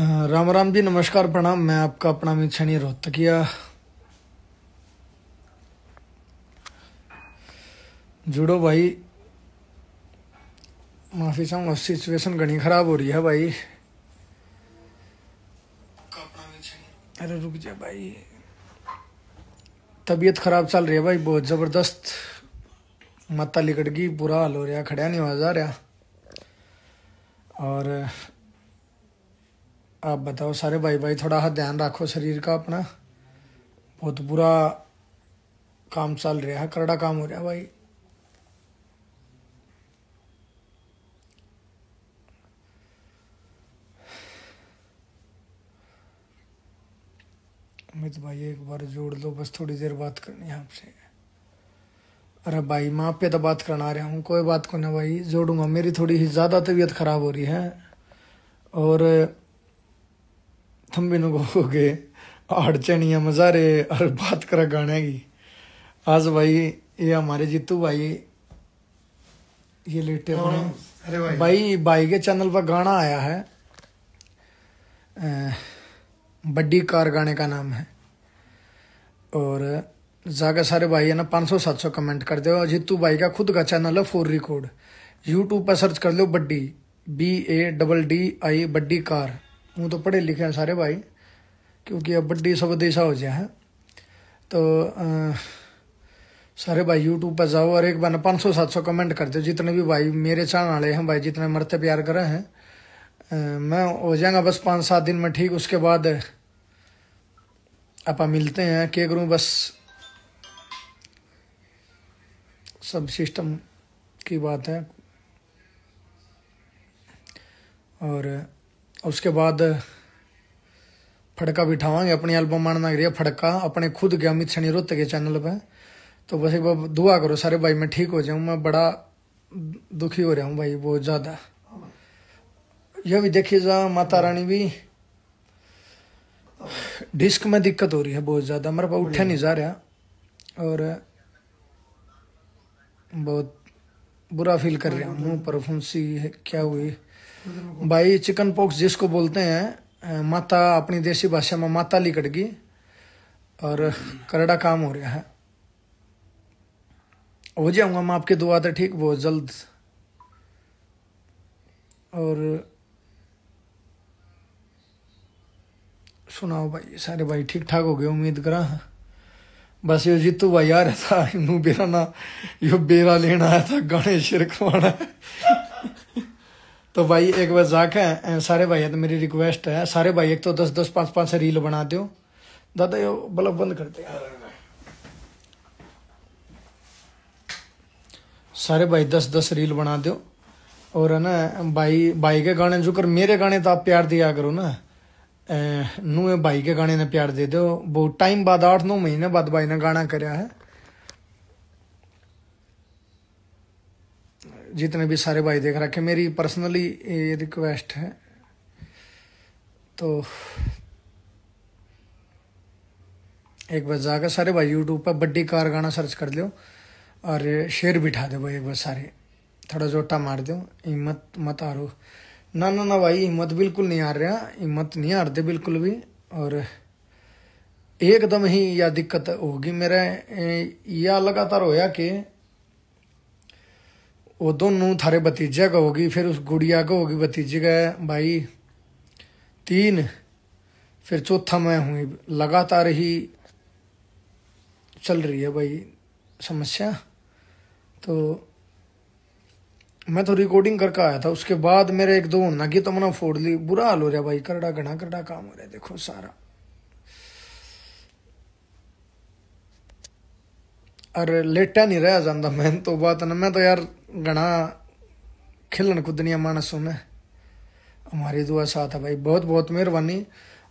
राम राम जी नमस्कार प्रणाम मैं आपका अपना अमित सैनी रोहतकिया जुड़ो भाई माफी चाहूंगा सिचुएशन घनी खराब हो रही है भाई अरे रुक जा भाई तबीयत खराब चल रही है भाई बहुत जबरदस्त माता लिकट गई बुरा हाल हो रहा खड़ा नहीं हो जा रहा और आप बताओ सारे भाई भाई थोड़ा सा ध्यान रखो शरीर का अपना बहुत बुरा काम चल रहा है करड़ा काम हो रहा है भाई अमित भाई एक बार जोड़ लो बस थोड़ी देर बात करनी है आपसे अरे भाई मैं आप पे तो बात करना आ रहा हूँ कोई बात को ना भाई जोड़ूंगा मेरी थोड़ी ही ज़्यादा तबीयत ख़राब हो रही है और तुम भी नुकोगे अड़चनिया मजारे रे और बात करा गाने की आज भाई ये हमारे जीतू भाई ये लेटे अपने अरे भाई भाई भाई के चैनल पर गाना आया है बड्डी कार गाने का नाम है और ज्यादा सारे भाई है ना 500-700 कमेंट कर दो जीतू भाई का खुद का चैनल है फोर रिकॉर्ड यूट्यूब पर सर्च कर लो buddy B A double D I buddy कार हूँ तो पढ़े लिखे हैं सारे भाई क्योंकि अब बड्डी सब देशा हो जाए हैं तो आ, सारे भाई यूट्यूब पर जाओ और एक बार पाँच सौ सात सौ कमेंट कर दो जितने भी भाई मेरे चैनल वाले हैं भाई जितने मरते प्यार करे हैं आ, मैं हो जाऊँगा बस पाँच सात दिन में ठीक उसके बाद आप मिलते हैं के करूँ बस सब सिस्टम की बात है और उसके बाद फड़का बिठावाएंगे अपनी एल्बम मानना गिरी फड़का अपने खुद के अमित सनी रोते के चैनल पर तो बस एक बार दुआ करो सारे भाई मैं ठीक हो जाऊँ मैं बड़ा दुखी हो रहा हूँ भाई बहुत ज़्यादा यह भी देखिए जा माता रानी भी डिस्क में दिक्कत हो रही है बहुत ज़्यादा मेरे पास उठा नहीं जा रहा और बहुत बुरा फील कर रहा हूँ मुँह पर फुंसी क्या हुई भाई चिकन पॉक्स जिसको बोलते हैं माता अपनी देसी भाषा में माता लिकट गई और करड़ा काम हो रहा है हो जाऊंगा मैं आपके दुआ था तो ठीक बहुत जल्द और सुनाओ भाई सारे भाई ठीक ठाक हो गए उम्मीद करा बस यो जीतू भाई आ रहा था इनू बेरा ना यो बेरा लेना आया था गाने शिर खवाना तो भाई एक बार है सारे भाई तो मेरी रिक्वेस्ट है सारे भाई एक तो दस दस पाँच पाँच रील बना दो दादा ये बल्ब बंद कर दे सारे भाई दस दस रील बना दो और है ना भाई भाई के गाने जो कर मेरे गाने तो आप प्यार दिया करो ना नुए भाई के गाने ने प्यार दे दो वो टाइम बाद आठ नौ महीने बाद भाई ने गाना कराया है जितने भी सारे भाई देख रखे मेरी पर्सनली ये रिक्वेस्ट है तो एक बार जाकर सारे भाई यूट्यूब पर बड्डी कार गाना सर्च कर लो और शेर बिठा दो भाई एक बार सारे थोड़ा जोटा मार दो हिम्मत मत हारो ना ना ना भाई हिम्मत बिल्कुल नहीं हार रहा हिम्मत नहीं हारते बिल्कुल भी और एकदम ही यह दिक्कत होगी मेरा यह लगातार होया कि वो दोनों थारे भतीजे का होगी फिर उस गुड़िया का होगी भतीजे का भाई तीन फिर चौथा मैं हुई लगातार ही चल रही है भाई समस्या तो मैं तो रिकॉर्डिंग करके आया था उसके बाद मेरे एक दो होना की तमना फोड़ ली बुरा हाल हो रहा भाई करड़ा घना करड़ा काम हो रहा है देखो सारा अरे लेटा नहीं रहा जाता मैं तो बात ना मैं तो यार घना खिलन कुदनिया मानसों में हमारी दुआ साथ है भाई बहुत बहुत मेहरबानी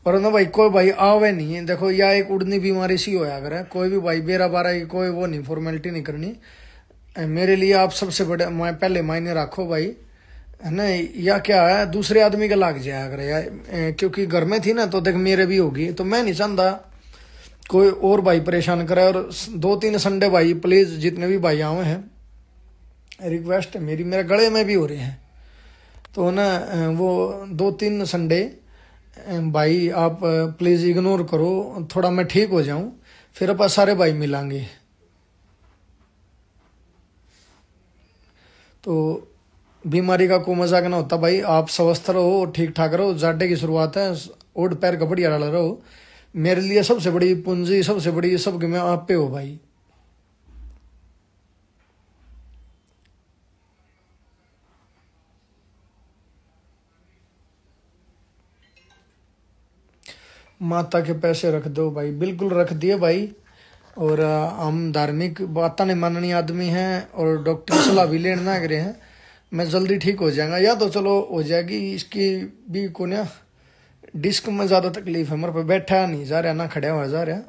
और ना भाई कोई भाई आवे नहीं है देखो या एक उड़नी बीमारी सी होया करे कोई भी भाई बेरा बारा की कोई वो नहीं फॉर्मेलिटी नहीं करनी मेरे लिए आप सबसे बड़े मैं पहले मायने रखो भाई है ना या क्या है दूसरे आदमी का लाग जाया अगर यार क्योंकि घर में थी ना तो देख मेरे भी होगी तो मैं नहीं चाहता कोई और भाई परेशान करे और दो तीन संडे भाई प्लीज़ जितने भी भाई आए हैं रिक्वेस्ट है मेरी मेरे गले में भी हो रहे हैं तो ना वो दो तीन संडे भाई आप प्लीज़ इग्नोर करो थोड़ा मैं ठीक हो जाऊं फिर आप सारे भाई मिलांगे तो बीमारी का कोई मजाक ना होता भाई आप स्वस्थ रहो ठीक ठाक रहो जाडे की शुरुआत है ओड पैर कपड़िया डाल रहो मेरे लिए सबसे बड़ी पूंजी सबसे बड़ी सब मैं आप पे हो भाई माता के पैसे रख दो भाई बिल्कुल रख दिए भाई और हम धार्मिक बातें नहीं माननी आदमी हैं और डॉक्टर की सलाह भी लेना करे हैं मैं जल्दी ठीक हो जाएगा या तो चलो हो जाएगी इसकी भी को ना डिस्क में ज़्यादा तकलीफ है मेरे पे बैठा नहीं जा रहा ना खड़ा हुआ जा रहा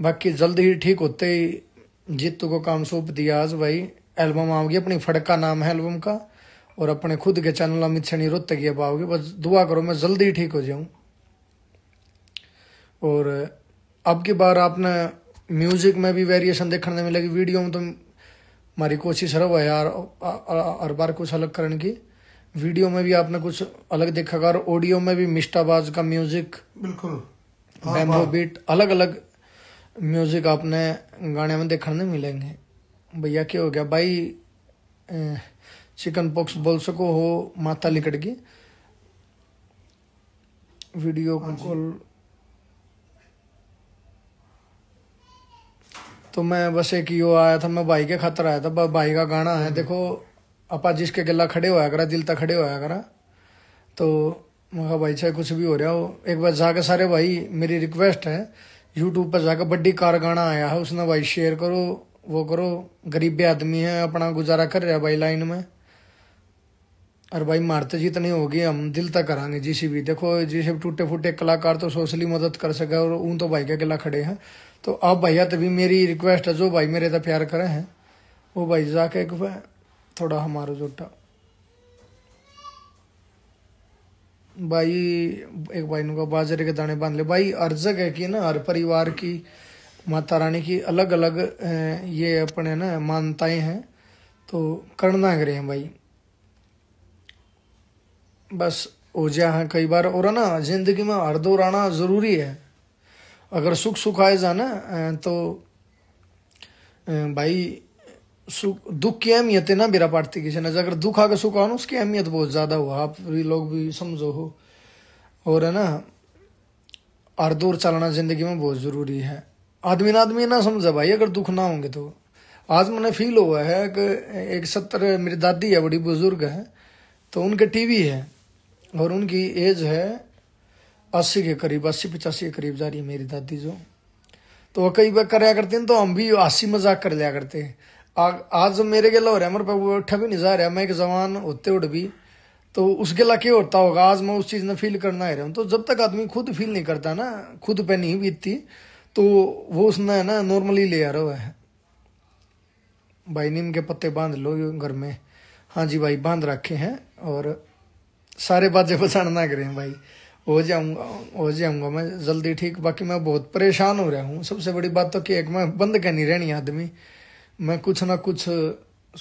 बाकी जल्दी ही ठीक होते ही जीतू को काम सौंप दिया आज भाई एल्बम आओगी अपनी फड़का नाम है एल्बम का और अपने खुद के चैनल अमित सनी रोते की अब आओगी बस दुआ करो मैं जल्दी ही ठीक हो जाऊँ और अब की बार आपने म्यूजिक में भी वेरिएशन देखने मिलेगी वीडियो में तो हमारी कोशिश रहो है यार हर बार कुछ अलग करने की वीडियो में भी आपने कुछ अलग देखा और ऑडियो में भी मिस्टाबाज का म्यूजिक बिल्कुल डेमो बीट अलग अलग म्यूजिक आपने गाने में देखने मिलेंगे भैया क्या हो गया भाई चिकन पॉक्स बोल सको हो माता लिकट की वीडियो कॉल तो मैं बस एक यो आया था मैं भाई के खातर आया था भाई का गाना है देखो अपा जिसके गला खड़े होया करा दिल तक खड़े होया करा तो मैं कहा भाई चाहे कुछ भी हो रहा हो एक बार जाके सारे भाई मेरी रिक्वेस्ट है यूट्यूब पर जाकर बड्डी कार गाना आया है उसने भाई शेयर करो वो करो गरीब आदमी है अपना गुजारा कर रहा है भाई लाइन में और भाई मारते तो नहीं होगी हम दिल तक करांगे जी भी देखो जी टूटे फूटे कलाकार तो सोशली मदद कर सके और ऊँ तो भाई के गिला खड़े हैं तो अब भैया तभी मेरी रिक्वेस्ट है जो भाई मेरे तो प्यार करे हैं वो भाई जाके थोड़ा हमारा जोटा भाई एक भाई ने बाजरे के दाने बांध ले भाई अर्जक है कि ना हर परिवार की माता रानी की अलग अलग ये अपने ना मानताएं हैं तो करना करें भाई बस हो जाए कई बार और है ना ज़िंदगी में हर दौर आना ज़रूरी है अगर सुख सुख आए जाना तो भाई सुख दुख की अहमियत है ना बिरा पार्टी किसी ने अगर दुख आकर सुख आना उसकी अहमियत बहुत ज़्यादा हो आप भी लोग भी समझो हो और है ना हर दौर चलाना ज़िंदगी में बहुत ज़रूरी है आदमी ना आदमी ना समझा भाई अगर दुख ना होंगे तो आज मैंने फील हुआ है कि एक सत्तर मेरी दादी है बड़ी बुज़ुर्ग है तो उनके टीवी है और उनकी एज है अस्सी के करीब अस्सी पचासी के करीब जा रही है मेरी दादी जो तो वो कई बार कराया करते हैं तो हम भी हंसी मजाक कर लिया करते हैं आज मेरे गेला हो रहा है मेरे पर वो भी नहीं जा रहा मैं एक जवान होते उठ भी तो उस गेला क्या होता होगा आज मैं उस चीज़ ने फील करना ही रहा हूँ तो जब तक आदमी खुद फील नहीं करता ना खुद पे नहीं बीतती तो वो उसने ना नॉर्मली ले आ रहा है भाई नीम के पत्ते बांध लो घर में हाँ जी भाई बांध रखे हैं और सारे बाजे बसाण ना करें भाई हो जाऊंगा हो जाऊंगा मैं जल्दी ठीक बाकी मैं बहुत परेशान हो रहा हूँ सबसे बड़ी बात तो कि एक मैं बंद कर नहीं रहनी आदमी मैं कुछ ना कुछ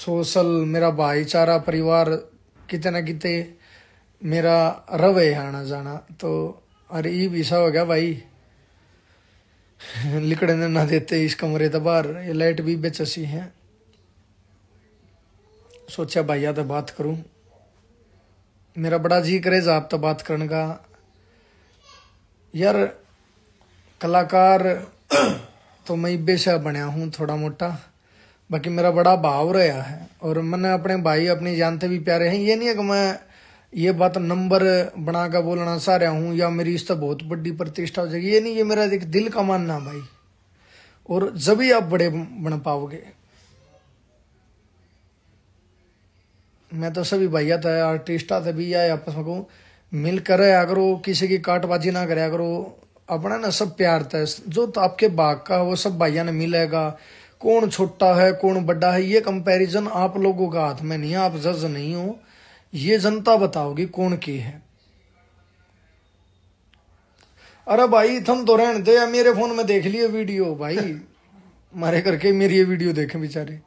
सोशल मेरा भाईचारा परिवार कितने ना कि मेरा रवे आना जाना तो अरे ये विशा हो गया भाई लिकड़ने ना देते इस कमरे तो बाहर लाइट भी बेचसी है सोचा भाई या तो बात करूं मेरा बड़ा जी करे तो बात करने का यार कलाकार तो मैं बेशा बनया हूँ थोड़ा मोटा बाकी मेरा बड़ा भाव रहा है और मैंने अपने भाई अपनी जानते भी प्यारे हैं ये नहीं है कि मैं ये बात नंबर बना का बोलना चाह रहा हूँ या मेरी इस तो बहुत बड़ी प्रतिष्ठा हो जाएगी ये नहीं ये मेरा एक दिल का मानना भाई और जब ही आप बड़े बन पाओगे मैं तो सभी भाइया था आर्टिस्टा थे भी या आपस में कहूँ मिल कर करो किसी की काटबाजी ना कराया करो अपना ना सब प्यार था जो तो आपके बाग का वो सब भाइया ने मिलेगा कौन छोटा है कौन बड़ा है ये कंपैरिजन आप लोगों का हाथ में नहीं है आप जज नहीं हो ये जनता बताओगी कौन की है अरे भाई थम तो रहने दे मेरे फोन में देख लिए वीडियो भाई मारे करके मेरी ये वीडियो देखे बेचारे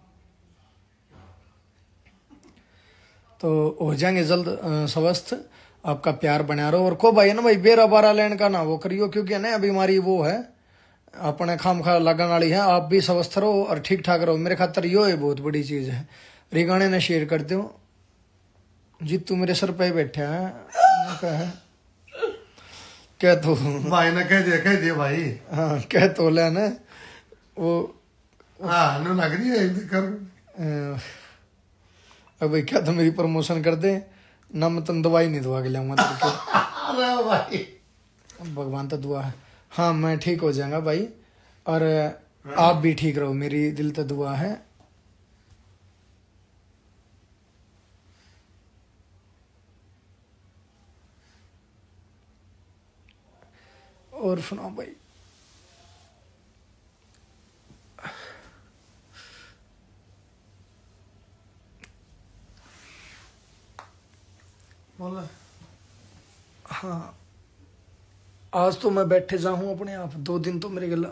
तो हो जाएंगे जल्द स्वस्थ आपका प्यार बना रहो और को भाई है ना भाई बेरा बारा लेन का ना वो करियो क्योंकि ना बीमारी वो है अपने खाम खा लगन वाली है आप भी स्वस्थ रहो और ठीक ठाक रहो मेरे खातर यो है बहुत बड़ी चीज़ है रिगाने ने शेयर कर दो जी तू मेरे सर पे बैठे है कह तो भाई ना कह दे कह दे भाई हाँ कह तो लेना वो हाँ लग रही है भाई क्या तो मेरी प्रमोशन कर दे ना मैं तुम दवाई नहीं दुआ के लाऊंगा अरे भाई भगवान तो दुआ है हाँ मैं ठीक हो जाऊंगा भाई और आप भी ठीक रहो मेरी दिल तो दुआ है और सुनाओ भाई हाँ आज तो मैं बैठे जाऊं अपने आप दो दिन तो मेरे गला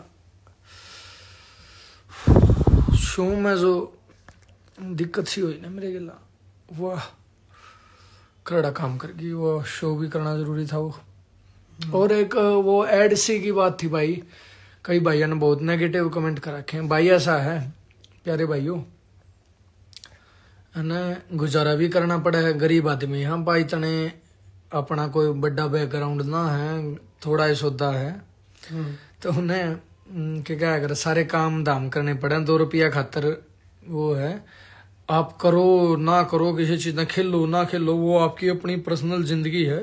शो में जो दिक्कत सी हुई ना मेरे गला वह करड़ा काम कर गई वो शो भी करना ज़रूरी था वो हम्म। और एक वो एड सी की बात थी भाई कई भाइयों ने बहुत नेगेटिव कमेंट कर रखे हैं भाई ऐसा है प्यारे भाइयों है ना गुजारा भी करना पड़ा है गरीब आदमी हाँ भाई तने अपना कोई बड़ा बैकग्राउंड ना है थोड़ा ही सौदा है तो उन्हें क्या क्या अगर सारे काम धाम करने पड़े दो रुपया खातर वो है आप करो ना करो किसी चीज़ ना खेलो ना खेलो वो आपकी अपनी पर्सनल जिंदगी है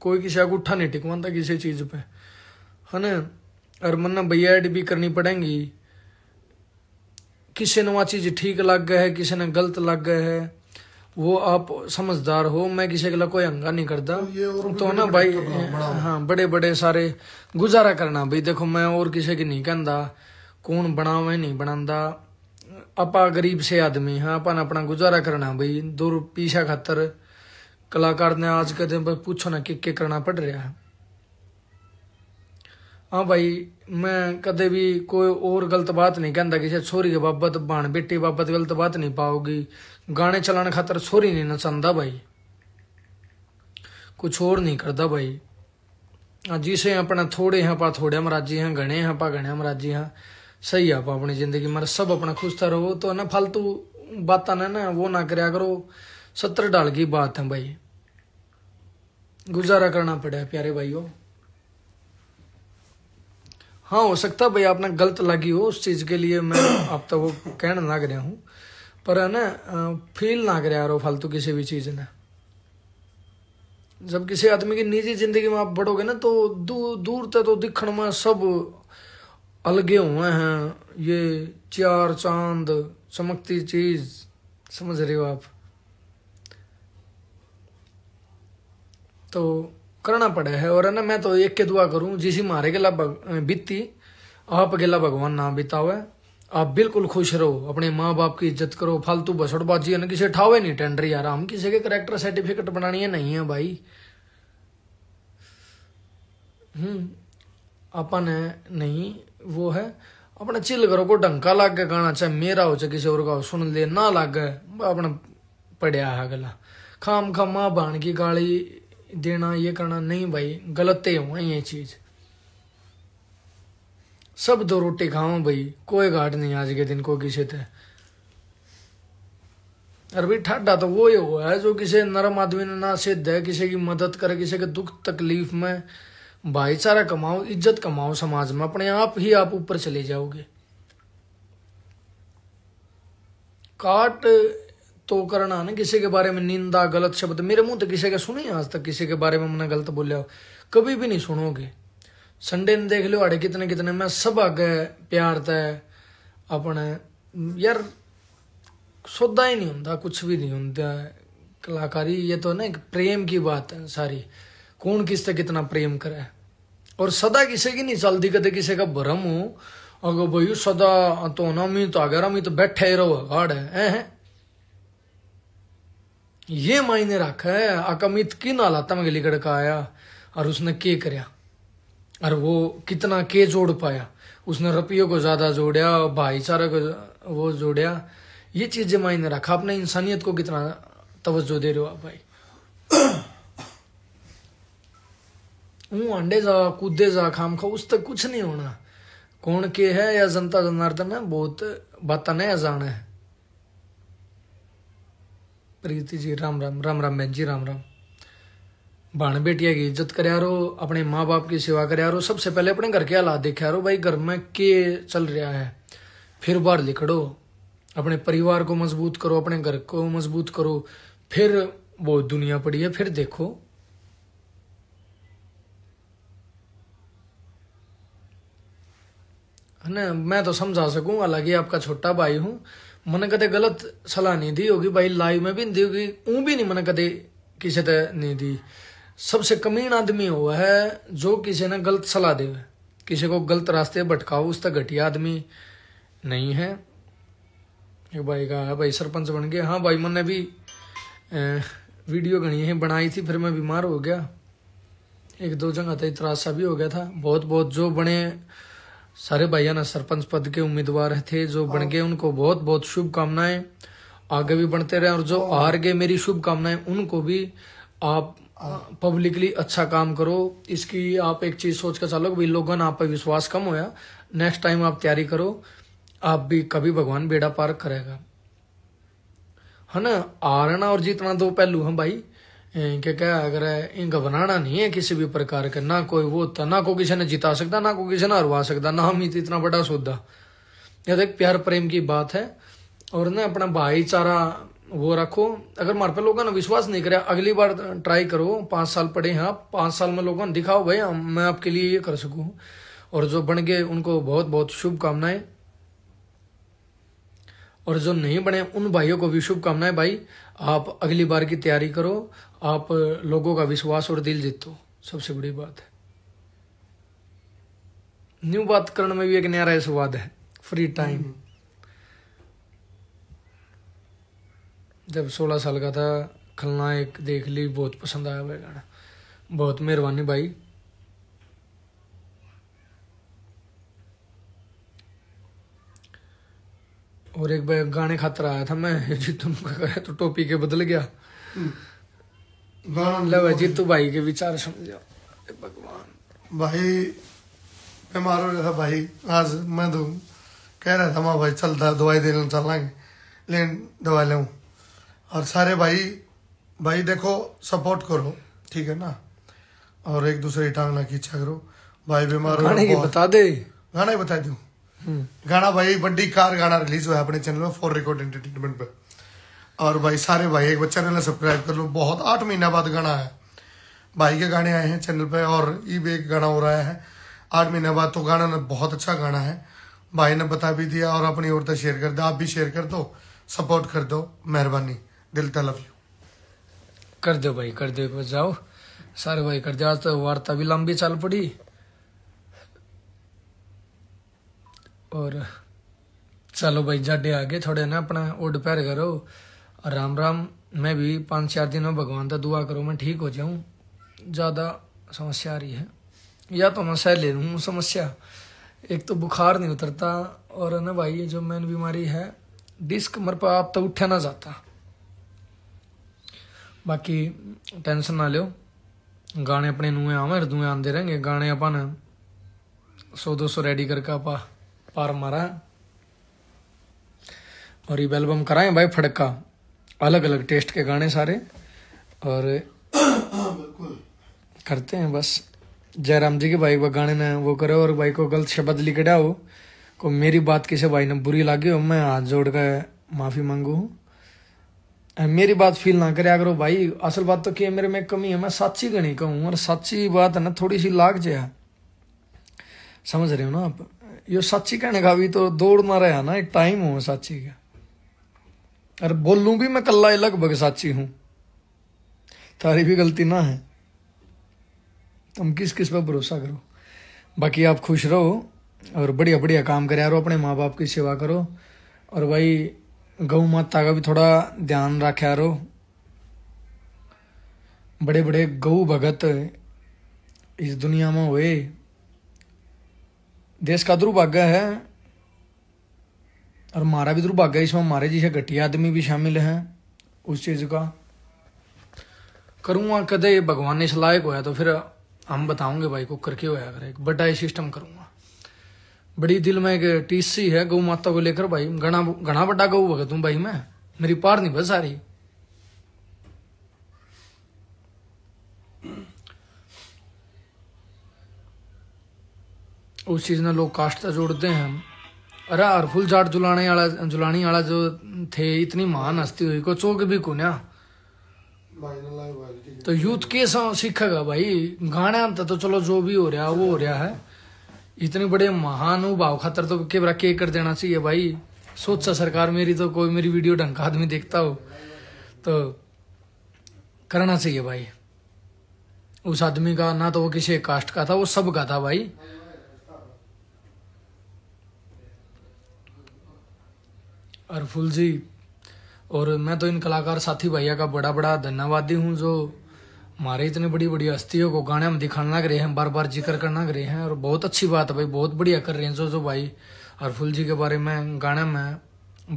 कोई किसी को उठा नहीं टिकवाता किसी चीज़ पे है ना और मन्ना भैया एड भी करनी पड़ेगी ਕਿਸੇ ਨੂੰ ਆ ਚੀਜ਼ ਠੀਕ ਲੱਗ ਗਈ ਹੈ ਕਿਸੇ ਨੂੰ ਗਲਤ ਲੱਗ ਗਈ ਹੈ ਉਹ ਆਪ ਸਮਝਦਾਰ ਹੋ ਮੈਂ ਕਿਸੇ ਕੋਲ ਕੋਈ ਅੰਗਾ ਨਹੀਂ ਕਰਦਾ ਤੋ ਨਾ ਭਾਈ ਹਾਂ بڑے بڑے ਸਾਰੇ ਗੁਜ਼ਾਰਾ ਕਰਨਾ ਬਈ ਦੇਖੋ ਮੈਂ ਹੋਰ ਕਿਸੇ ਕੀ ਨਹੀਂ ਕਹਿੰਦਾ ਕੌਣ ਬਣਾਵੇ ਨਹੀਂ ਬਣਾਉਂਦਾ ਆਪਾਂ ਗਰੀਬ ਸੇ ਆਦਮੀ ਹਾਂ ਆਪਾਂ ਆਪਣਾ ਗੁਜ਼ਾਰਾ ਕਰਨਾ ਬਈ ਦੁਰ ਪੀਸ਼ਾ ਖਤਰ ਕਲਾਕਾਰ ਨੇ ਅੱਜ ਕਦੇ ਪੁੱਛੋ ਨਾ ਕਿ ਕੀ ਕਰਨਾ ਪੜ ਰਿਹਾ ਹੈ हाँ भाई मैं कदे भी कोई और गलत बात नहीं कहता किसी छोरी के बाबत भाण बेटी बाबत गलत बात नहीं पाओगी गाने चलाने खातर छोरी नहीं नचांदा भाई कुछ और नहीं करता भाई हाँ, जिसे अपना थोड़े हैं पा थोड़े मराजी राजी हैं घने हैं पा घने मराजी राजी हैं सही आप अपनी जिंदगी में सब अपना खुश था रहो तो ना फालतू बात ना ना वो ना कराया करो सत्र डाल की बात है भाई गुजारा करना पड़े प्यारे भाइयों हाँ हो सकता भाई आपने गलत लगी हो उस चीज़ के लिए मैं आप तो वो कहना ना गया हूँ पर है ना फील ना कर रहा फालतू किसी भी चीज़ ने जब किसी आदमी की निजी जिंदगी में आप बढ़ोगे ना तो दूर दूर तक तो दिखण में सब अलगे हुए हैं ये चार चांद चमकती चीज समझ रहे हो आप तो करना पड़े है और है ना मैं तो एक के दुआ करूं जिस मारे गेला बीती आप गेला भगवान ना बितावे आप बिल्कुल खुश रहो अपने माँ बाप की इज्जत करो फालतू बसड़बाजी है ना किसी ठावे नहीं टेंडर यार हम किसी के करेक्टर सर्टिफिकेट बनानी है नहीं है भाई हम्म अपन है नहीं वो है अपने चिल करो को डंका लाग गया गाना चाहे मेरा हो चाहे किसी और का हो सुन ले ना लाग अपना पढ़िया है गला खाम खा माँ बाण की गाली देना ये करना नहीं भाई गलत है हुआ ये चीज सब दो रोटी खाओ भाई कोई घाट नहीं आज के दिन को किसी ते अरे भाई ठाडा तो वो ही हुआ है जो किसी नरम आदमी ने ना सिद्ध है किसी की मदद करे किसी के दुख तकलीफ में भाईचारा कमाओ इज्जत कमाओ समाज में अपने आप ही आप ऊपर चले जाओगे काट तो करना ना किसी के बारे में निंदा गलत शब्द मेरे मुंह तो किसी का सुनी आज तक किसी के बारे में मैंने गलत बोलिया कभी भी नहीं सुनोगे संडे ने देख लो अड़े कितने कितने मैं सब आगे प्यार तय अपने यार सौदा ही नहीं होता कुछ भी नहीं होता कलाकारी ये तो ना एक प्रेम की बात है सारी कौन किससे कितना प्रेम करे और सदा किसी की नहीं चलती कदे किसी का भ्रम हो अगर भाई सदा तो ना मी तो अगर मी तो बैठे ही रहो गाड़ है, है? ये मायने रखा है अकमित किन था मैं अलीगढ़ का आया और उसने के करया और वो कितना के जोड़ पाया उसने रुपये को ज़्यादा जोड़िया भाईचारा को वो जोड़िया ये चीज़ें मायने रखा अपने इंसानियत को कितना तवज्जो दे रहे हो आप भाई ऊ अंडे जा कूदे जा खाम खा उस तक कुछ नहीं होना कौन के है या जनता जनार्दन है बहुत बात नहीं जाना है प्रीति जी राम राम राम राम बहन जी राम राम भाण बेटिया की इज्जत कर रो अपने माँ बाप की सेवा कर रो सबसे पहले अपने घर के हालात देखे रो भाई घर में के चल रहा है फिर बाहर लिखड़ो अपने परिवार को मजबूत करो अपने घर को मजबूत करो फिर वो दुनिया पड़ी है फिर देखो है ना मैं तो समझा सकू हालांकि आपका छोटा भाई हूं मैंने कद गलत सलाह नहीं दी होगी भाई लाइव में भी नहीं दी होगी ऊ भी नहीं मैंने कदे किसी ते नहीं दी सबसे कमीन आदमी वो है जो किसी ने गलत सलाह दे किसी को गलत रास्ते भटकाओ उसका घटिया आदमी नहीं है ये भाई का है भाई सरपंच बन गया हाँ भाई मैंने भी वीडियो गणी है बनाई थी फिर मैं बीमार हो गया एक दो जगह तो इतरासा भी हो गया था बहुत बहुत जो बने सारे भैया ना सरपंच पद के उम्मीदवार थे जो बन गए हाँ। उनको बहुत बहुत शुभकामनाएं आगे भी बढ़ते रहे और जो हाँ। हार गए मेरी शुभकामनाएं उनको भी आप हाँ। पब्लिकली अच्छा काम करो इसकी आप एक चीज सोच कर चलो लोगों ने आप पर विश्वास कम होया नेक्स्ट टाइम आप तैयारी करो आप भी कभी भगवान बेड़ा पार करेगा है ना हारना और जीतना दो पहलू हैं भाई क्या क्या अगर इनका बनाना नहीं है किसी भी प्रकार का ना कोई वो होता ना कोई किसी ने जिता सकता ना कोई किसी ने हरवा सकता ना हम इतना बड़ा सौदा यह तो प्यार प्रेम की बात है और ना अपना भाईचारा वो रखो अगर मार पे लोगों ने विश्वास नहीं करे अगली बार ट्राई करो पांच साल पड़े हैं आप पांच साल में लोगों ने दिखाओ भाई मैं आपके लिए ये कर सकू और जो बन गए उनको बहुत बहुत शुभकामनाएं और जो नहीं बने उन भाइयों को भी शुभकामनाएं भाई आप अगली बार की तैयारी करो आप लोगों का विश्वास और दिल जीतो सबसे बड़ी बात है न्यू बात करने में भी एक नया स्वाद है फ्री टाइम हम्म। जब सोलह साल का था खलना एक देख ली बहुत पसंद आया भाई गाना बहुत मेहरबानी भाई और एक गाने खातर आया था मैं जी तुम तो टोपी के बदल गया हम्म। लो जी भाई के विचार समझो भगवान भाई बीमार हो गया था भाई आज मैं तो कह रहा था माँ भाई चलता दवाई देने चल लेंगे लेकिन दवाई लू और सारे भाई भाई देखो सपोर्ट करो ठीक है ना और एक दूसरे की टांग ना खींचा करो भाई बीमार हो गाने बता दे गाना ही बता दू हम्म। गाना भाई बड़ी कार गाना रिलीज हुआ है अपने चैनल में फॉर रिकॉर्ड एंटरटेनमेंट पर और भाई सारे भाई एक बार चैनल सब्सक्राइब कर लो बहुत आठ महीना बाद गाना है भाई के गाने आए हैं चैनल पे और ई एक गाना हो रहा है आठ महीने बाद तो गाना ना बहुत अच्छा गाना है भाई ने बता भी दिया और अपनी औरतें शेयर कर दो आप भी शेयर कर दो सपोर्ट कर दो मेहरबानी दिल तलब यू कर दो भाई कर दो जाओ सारे भाई कर दो तो वार्ता भी लंबी चल पड़ी और चलो भाई जाडे आगे थोड़े ना अपना उड पैर करो राम राम मैं भी पाँच चार दिन में भगवान का दुआ करो मैं ठीक हो जाऊं ज़्यादा समस्या आ रही है या तो मैं सह ले लूँ समस्या एक तो बुखार नहीं उतरता और ना भाई जो मैन बीमारी है डिस्क मर पर आप तो उठा ना जाता बाकी टेंशन ना लो गाने अपने नुए आवे दुए आते रहेंगे गाने अपन सौ दो सौ रेडी करके आप पार मारा और ये एल्बम कराए भाई फटका अलग अलग टेस्ट के गाने सारे और करते हैं बस जयराम जी के भाई वह गाने ने वो करो और भाई को गलत शब्द लिख डा हो को मेरी बात किसी भाई ने बुरी लागी हो मैं हाथ जोड़ कर माफ़ी मांगू मेरी बात फील ना करे वो भाई असल बात तो क्या मेरे में कमी है मैं सच्ची गणी कहूँ और सच्ची बात है ना थोड़ी सी लाग जाए समझ रहे हो ना आप यो सच्ची कहने का भी तो दौड़ ना रहा ना एक टाइम हो सच्ची का और बोलूं भी मैं कल्ला अलग साची हूं तारी भी गलती ना है तुम किस किस पर भरोसा करो बाकी आप खुश रहो और बढ़िया बढ़िया काम करे रहो अपने माँ बाप की सेवा करो और भाई गौ माता का भी थोड़ा ध्यान रखा रहो बड़े बड़े गऊ भगत इस दुनिया में हुए देश का दुर्भाग्य है और मारा भी दुर्भाग्य तो इसमें जी जैसे घटिया आदमी भी शामिल है उस चीज़ का करूंगा कदे भगवान ने सलायक होया तो फिर हम बताऊंगे भाई को करके होया अगर एक बड़ा ही सिस्टम करूंगा बड़ी दिल में एक टीसी है गौ माता को लेकर भाई घना घना बड़ा गऊ भगत हूं भाई मैं मेरी पार नहीं बस सारी उस चीज़ ने लोग कास्ट जोड़ते हैं अरे हरफुल जाट जुलाने वाला जुलानी वाला जो थे इतनी महान हस्ती हुई को चौक भी कुन्या तो यूथ के सीखेगा भाई गाने तो-, तो चलो जो भी हो रहा वो हो रहा है इतने बड़े महान भाव खातर तो के बरा के कर देना चाहिए भाई सोचा सरकार मेरी तो कोई मेरी वीडियो ढंग का आदमी देखता हो तो करना चाहिए भाई उस आदमी का ना तो वो किसी कास्ट का था वो सब का था भाई अरफुल जी और मैं तो इन कलाकार साथी भैया का बड़ा बड़ा धन्यवादी हूँ जो हमारे इतने बड़ी बड़ी हस्तियों को गाने हम दिखाना करे हैं बार बार जिक्र करना करे हैं और बहुत अच्छी बात है भाई बहुत बढ़िया कर रहे हैं जो जो भाई अरफुल जी के बारे में गाने में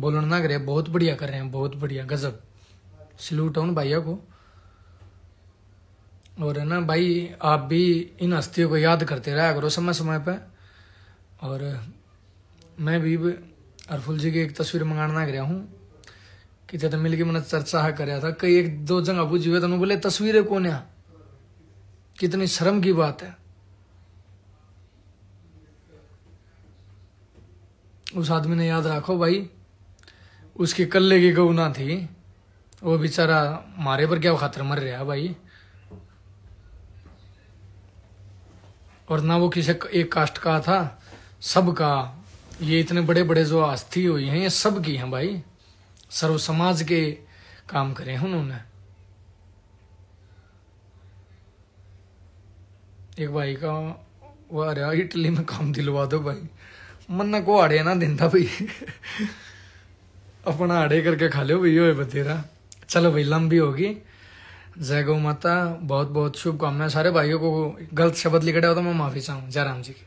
बोलना करे बहुत बढ़िया कर रहे हैं बहुत बढ़िया गजब सल्यूट है उन भैया को और है ना भाई आप भी इन हस्तियों को याद करते रहा करो समय समय पर और मैं भी, भी अरफुल जी की एक तस्वीर मंगाना गया हूँ कि मिल के मैंने चर्चा कर कराया था कई एक दो जगह पूछी हुए तुम तो बोले तस्वीरें कौन है कितनी शर्म की बात है उस आदमी ने याद रखो भाई उसके कल्ले की गऊ ना थी वो बेचारा मारे पर क्या खातर मर रहा भाई और ना वो किसी एक कास्ट का था सब का ये इतने बड़े बड़े जो आस्थी हुई हैं ये सब की हैं भाई सर्व समाज के काम करे हैं उन्होंने एक भाई का वो अरे इटली में काम दिलवा दो भाई मन को आड़े ना था भाई अपना आड़े करके खा लो भाई बतेरा चलो भाई लंबी होगी जय गौ माता बहुत बहुत शुभकामनाएं सारे भाइयों को गलत शब्द लिखा हो तो मैं माफी चाहूँ जयराम जी की